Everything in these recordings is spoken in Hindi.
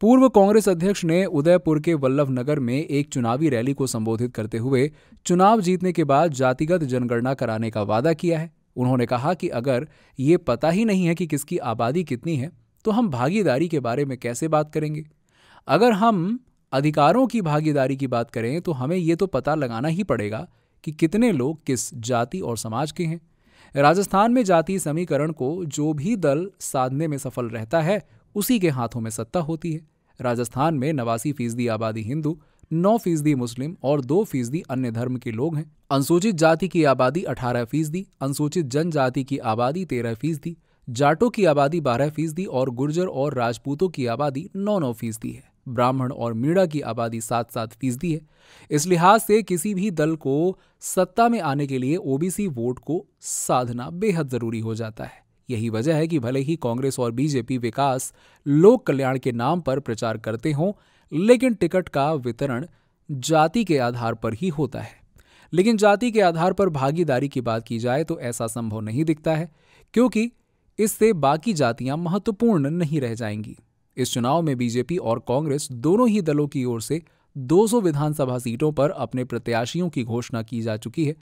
पूर्व कांग्रेस अध्यक्ष ने उदयपुर के वल्लभ नगर में एक चुनावी रैली को संबोधित करते हुए चुनाव जीतने के बाद जातिगत जनगणना कराने का वादा किया है उन्होंने कहा कि अगर ये पता ही नहीं है कि किसकी आबादी कितनी है तो हम भागीदारी के बारे में कैसे बात करेंगे अगर हम अधिकारों की भागीदारी की बात करें तो हमें ये तो पता लगाना ही पड़ेगा कि कितने लोग किस जाति और समाज के हैं राजस्थान में जातीय समीकरण को जो भी दल साधने में सफल रहता है उसी के हाथों में सत्ता होती है राजस्थान में नवासी फीसदी आबादी हिंदू नौ फीसदी मुस्लिम और दो फीसदी अन्य धर्म के लोग हैं अनुसूचित जाति की आबादी अठारह फीसदी अनुसूचित जनजाति की आबादी तेरह फीसदी जाटों की आबादी बारह फीसदी और गुर्जर और राजपूतों की आबादी नौ नौ फीसदी है ब्राह्मण और मीणा की आबादी सात सात फीसदी है इस लिहाज से किसी भी दल को सत्ता में आने के लिए ओबीसी वोट को साधना बेहद जरूरी हो जाता है यही वजह है कि भले ही कांग्रेस और बीजेपी विकास लोक कल्याण के नाम पर प्रचार करते हों लेकिन टिकट का वितरण जाति के आधार पर ही होता है लेकिन जाति के आधार पर भागीदारी की बात की जाए तो ऐसा संभव नहीं दिखता है क्योंकि इससे बाकी जातियां महत्वपूर्ण नहीं रह जाएंगी इस चुनाव में बीजेपी और कांग्रेस दोनों ही दलों की ओर से 200 विधानसभा सीटों पर अपने प्रत्याशियों की घोषणा की जा चुकी है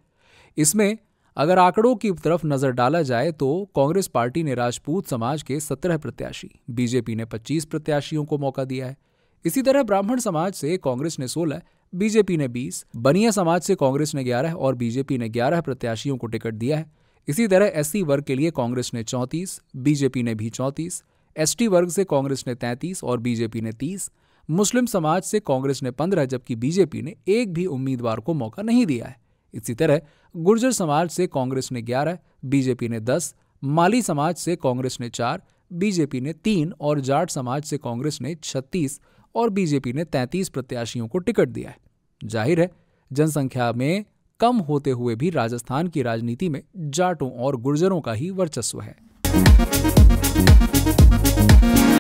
इसमें अगर आंकड़ों की तरफ नजर डाला जाए तो कांग्रेस पार्टी ने राजपूत समाज के सत्रह प्रत्याशी बीजेपी ने पच्चीस प्रत्याशियों को मौका दिया है इसी तरह ब्राह्मण समाज से कांग्रेस ने सोलह बीजेपी ने बीस बनिया समाज से कांग्रेस ने ग्यारह और बीजेपी ने ग्यारह प्रत्याशियों को टिकट दिया है इसी तरह एससी वर्ग के लिए कांग्रेस ने 34, बीजेपी ने भी चौंतीस एसटी वर्ग से कांग्रेस ने तैंतीस और बीजेपी ने तीस मुस्लिम समाज से कांग्रेस ने पंद्रह जबकि बीजेपी ने एक भी उम्मीदवार को मौका नहीं दिया है इसी तरह गुर्जर समाज से कांग्रेस ने ग्यारह बीजेपी ने दस माली समाज से कांग्रेस ने चार बीजेपी ने तीन और जाट समाज से कांग्रेस ने छत्तीस और बीजेपी ने तैंतीस प्रत्याशियों को टिकट दिया है जाहिर है जनसंख्या में कम होते हुए भी राजस्थान की राजनीति में जाटों और गुर्जरों का ही वर्चस्व है